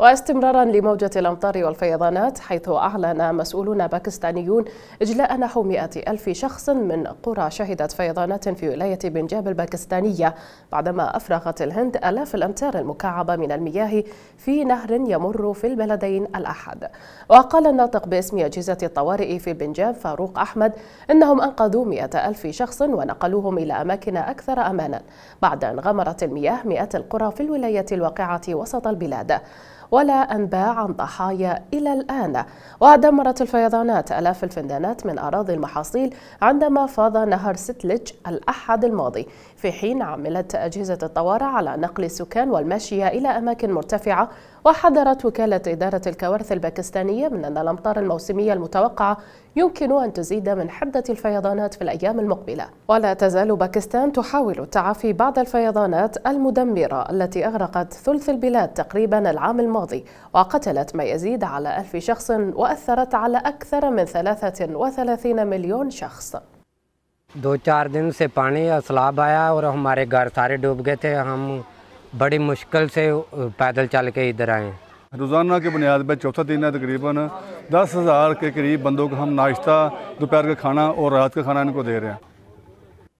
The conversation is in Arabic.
واستمرارا لموجة الأمطار والفيضانات حيث أعلن مسؤولون باكستانيون إجلاء نحو 100 ألف شخص من قرى شهدت فيضانات في ولاية بنجاب الباكستانية بعدما أفرغت الهند ألاف الأمتار المكعبة من المياه في نهر يمر في البلدين الأحد وقال الناطق باسم أجهزة الطوارئ في بنجاب فاروق أحمد إنهم أنقذوا 100 ألف شخص ونقلوهم إلى أماكن أكثر أمانا بعد أن غمرت المياه مئات القرى في الولاية الواقعة وسط البلاد ولا أنباء عن ضحايا إلى الآن ودمرت الفيضانات آلاف الفندانات من أراضي المحاصيل عندما فاض نهر ستلج الأحد الماضي في حين عملت أجهزة الطوارئ على نقل السكان والماشية إلى أماكن مرتفعة وحذرت وكالة إدارة الكوارث الباكستانية من أن الأمطار الموسمية المتوقعة يمكن أن تزيد من حدة الفيضانات في الأيام المقبلة ولا تزال باكستان تحاول تعافي بعض الفيضانات المدمرة التي أغرقت ثلث البلاد تقريبا العام الماضي الماضي وقتلت ما يزيد على ألف شخص وأثرت على أكثر من 33 مليون شخص दो चार दिन से पानी या सलाब आया और हमारे घर सारे डूब गए थे हम बड़ी मुश्किल से पैदल चल के इधर आए रोज़ाना की बुनियाद पर चौथा दिन है तकरीबन दस हज़ार के करीब बंदों को हम नाश्ता दोपहर का खाना और रात का खाना इनको दे रहे हैं